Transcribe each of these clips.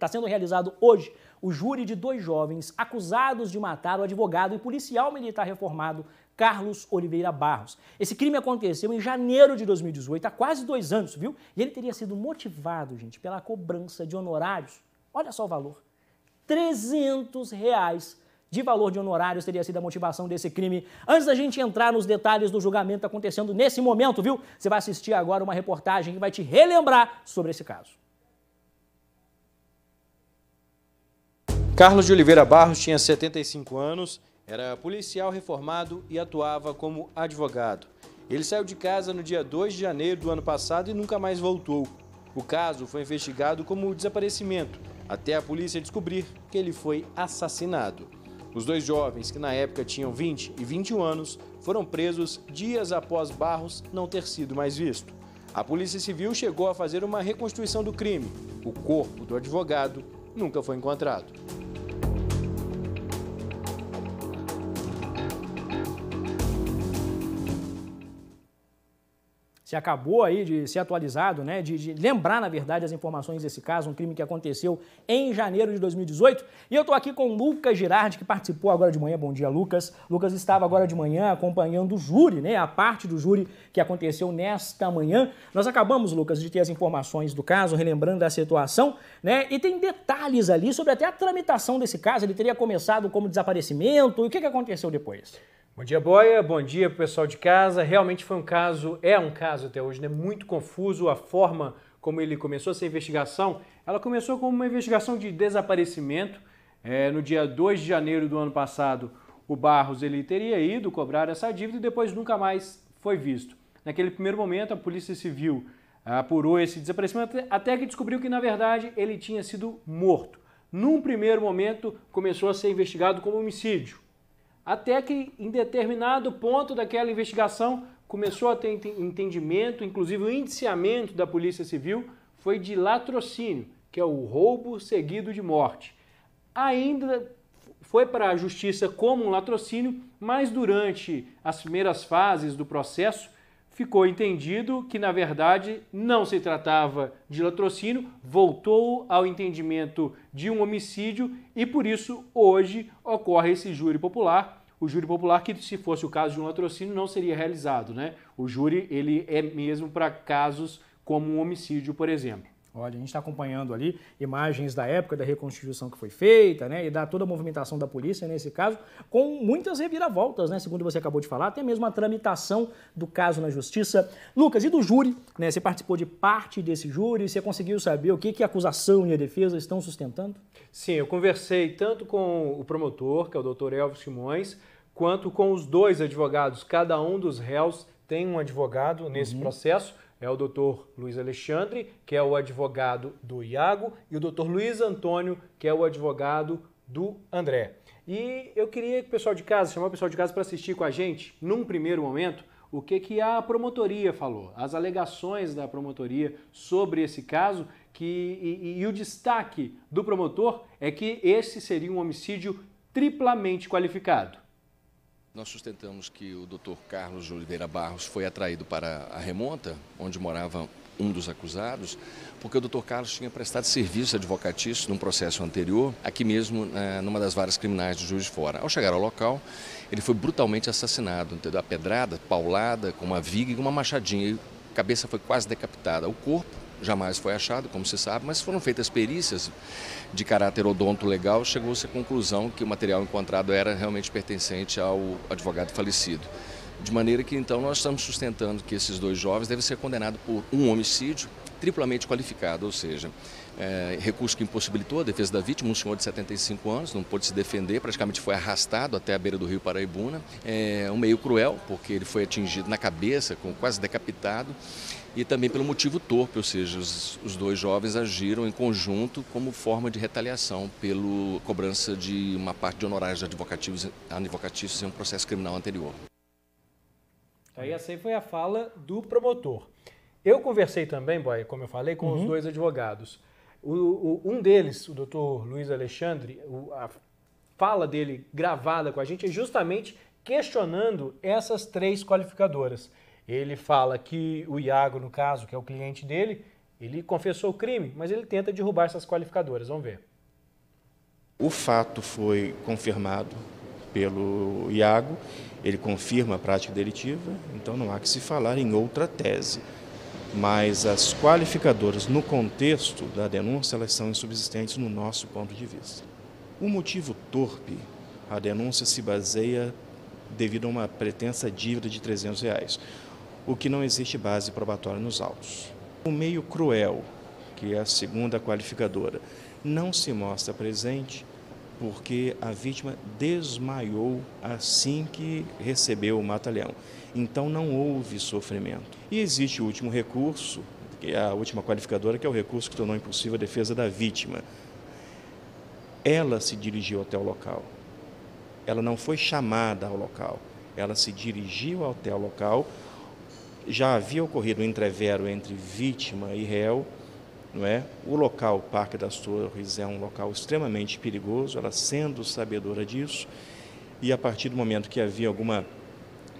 Está sendo realizado hoje o júri de dois jovens acusados de matar o advogado e policial militar reformado Carlos Oliveira Barros. Esse crime aconteceu em janeiro de 2018, há quase dois anos, viu? E ele teria sido motivado, gente, pela cobrança de honorários. Olha só o valor: 300 reais de valor de honorários teria sido a motivação desse crime. Antes da gente entrar nos detalhes do julgamento acontecendo nesse momento, viu? Você vai assistir agora uma reportagem que vai te relembrar sobre esse caso. Carlos de Oliveira Barros tinha 75 anos, era policial reformado e atuava como advogado. Ele saiu de casa no dia 2 de janeiro do ano passado e nunca mais voltou. O caso foi investigado como desaparecimento, até a polícia descobrir que ele foi assassinado. Os dois jovens, que na época tinham 20 e 21 anos, foram presos dias após Barros não ter sido mais visto. A Polícia Civil chegou a fazer uma reconstrução do crime. O corpo do advogado nunca foi encontrado. Você acabou aí de ser atualizado, né? De, de lembrar, na verdade, as informações desse caso, um crime que aconteceu em janeiro de 2018. E eu estou aqui com o Lucas Girardi, que participou agora de manhã. Bom dia, Lucas. Lucas estava agora de manhã acompanhando o júri, né? A parte do júri que aconteceu nesta manhã. Nós acabamos, Lucas, de ter as informações do caso, relembrando a situação, né? E tem detalhes ali sobre até a tramitação desse caso. Ele teria começado como desaparecimento. E o que, que aconteceu depois? Bom dia, Boia. Bom dia para o pessoal de casa. Realmente foi um caso, é um caso até hoje, né? Muito confuso a forma como ele começou essa investigação. Ela começou como uma investigação de desaparecimento. É, no dia 2 de janeiro do ano passado, o Barros ele teria ido cobrar essa dívida e depois nunca mais foi visto. Naquele primeiro momento, a Polícia Civil ah, apurou esse desaparecimento até que descobriu que, na verdade, ele tinha sido morto. Num primeiro momento, começou a ser investigado como homicídio. Até que em determinado ponto daquela investigação começou a ter entendimento, inclusive o indiciamento da Polícia Civil foi de latrocínio, que é o roubo seguido de morte. Ainda foi para a justiça como um latrocínio, mas durante as primeiras fases do processo ficou entendido que na verdade não se tratava de latrocínio, voltou ao entendimento de um homicídio e por isso hoje ocorre esse júri popular o júri popular, que se fosse o caso de um latrocínio, não seria realizado, né? O júri, ele é mesmo para casos como um homicídio, por exemplo. Olha, a gente está acompanhando ali imagens da época da reconstituição que foi feita, né? E da toda a movimentação da polícia nesse caso, com muitas reviravoltas, né? Segundo você acabou de falar, até mesmo a tramitação do caso na justiça. Lucas, e do júri, né? Você participou de parte desse júri, você conseguiu saber o que, que a acusação e a defesa estão sustentando? Sim, eu conversei tanto com o promotor, que é o doutor Elvis Simões, quanto com os dois advogados. Cada um dos réus tem um advogado nesse uhum. processo. É o doutor Luiz Alexandre, que é o advogado do Iago, e o doutor Luiz Antônio, que é o advogado do André. E eu queria que o pessoal de casa, chamar o pessoal de casa para assistir com a gente, num primeiro momento, o que, que a promotoria falou, as alegações da promotoria sobre esse caso que, e, e, e o destaque do promotor é que esse seria um homicídio triplamente qualificado. Nós sustentamos que o Dr. Carlos Oliveira Barros foi atraído para a remonta, onde morava um dos acusados, porque o Dr. Carlos tinha prestado serviço advocatício num processo anterior, aqui mesmo eh, numa das várias criminais do Juiz de Fora. Ao chegar ao local, ele foi brutalmente assassinado, entendeu? A pedrada, paulada, com uma viga e uma machadinha. A cabeça foi quase decapitada. O corpo jamais foi achado, como se sabe, mas foram feitas perícias de caráter odonto legal, chegou-se à conclusão que o material encontrado era realmente pertencente ao advogado falecido. De maneira que então nós estamos sustentando que esses dois jovens devem ser condenados por um homicídio triplamente qualificado, ou seja, é, recurso que impossibilitou a defesa da vítima, um senhor de 75 anos, não pôde se defender, praticamente foi arrastado até a beira do rio Paraibuna. É um meio cruel, porque ele foi atingido na cabeça, com quase decapitado, e também pelo motivo torpe, ou seja, os, os dois jovens agiram em conjunto como forma de retaliação pela cobrança de uma parte de honorários advocativos, advocatícios em um processo criminal anterior. Aí essa assim aí foi a fala do promotor. Eu conversei também, Boy, como eu falei, com uhum. os dois advogados. O, o, um deles, o doutor Luiz Alexandre, o, a fala dele gravada com a gente é justamente questionando essas três qualificadoras. Ele fala que o Iago, no caso, que é o cliente dele, ele confessou o crime, mas ele tenta derrubar essas qualificadoras. Vamos ver. O fato foi confirmado pelo Iago, ele confirma a prática delitiva, então não há que se falar em outra tese. Mas as qualificadoras no contexto da denúncia, elas são insubsistentes no nosso ponto de vista. O motivo torpe, a denúncia se baseia devido a uma pretensa dívida de 300 reais, o que não existe base probatória nos autos. O meio cruel, que é a segunda qualificadora, não se mostra presente porque a vítima desmaiou assim que recebeu o mata-leão. Então não houve sofrimento. E existe o último recurso, que é a última qualificadora, que é o recurso que tornou impossível a defesa da vítima. Ela se dirigiu até o local. Ela não foi chamada ao local. Ela se dirigiu até o local. Já havia ocorrido um entrevero entre vítima e réu não é? O local, o Parque das Torres, é um local extremamente perigoso, ela sendo sabedora disso, e a partir do momento que havia alguma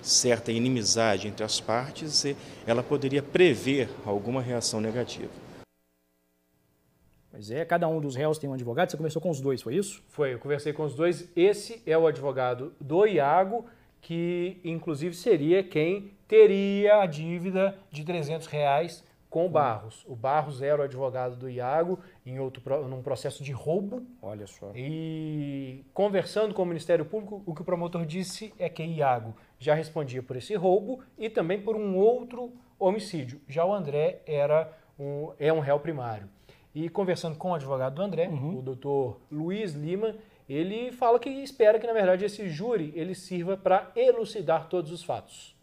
certa inimizade entre as partes, ela poderia prever alguma reação negativa. Pois é, cada um dos réus tem um advogado. Você começou com os dois, foi isso? Foi, eu conversei com os dois. Esse é o advogado do Iago, que inclusive seria quem teria a dívida de 300 reais com o Barros. O Barros era o advogado do Iago em outro num processo de roubo. Olha só. E conversando com o Ministério Público, o que o promotor disse é que Iago já respondia por esse roubo e também por um outro homicídio. Já o André era um, é um réu primário. E conversando com o advogado do André, uhum. o doutor Luiz Lima, ele fala que espera que na verdade esse júri ele sirva para elucidar todos os fatos.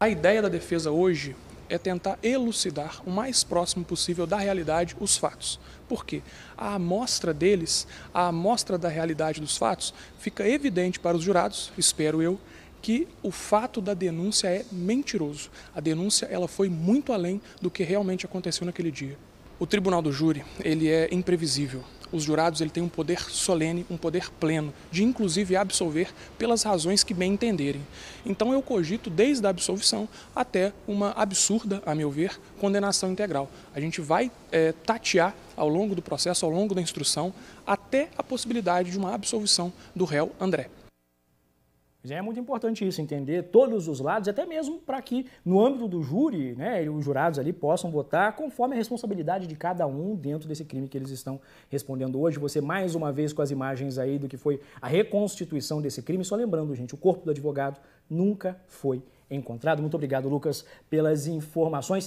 A ideia da defesa hoje é tentar elucidar o mais próximo possível da realidade os fatos. Por quê? A amostra deles, a amostra da realidade dos fatos, fica evidente para os jurados, espero eu, que o fato da denúncia é mentiroso. A denúncia ela foi muito além do que realmente aconteceu naquele dia. O tribunal do júri, ele é imprevisível. Os jurados ele têm um poder solene, um poder pleno, de inclusive absolver pelas razões que bem entenderem. Então eu cogito desde a absolvição até uma absurda, a meu ver, condenação integral. A gente vai é, tatear ao longo do processo, ao longo da instrução, até a possibilidade de uma absolvição do réu André. É muito importante isso, entender todos os lados, até mesmo para que no âmbito do júri, né, os jurados ali possam votar conforme a responsabilidade de cada um dentro desse crime que eles estão respondendo hoje. Você mais uma vez com as imagens aí do que foi a reconstituição desse crime. Só lembrando, gente, o corpo do advogado nunca foi encontrado. Muito obrigado, Lucas, pelas informações.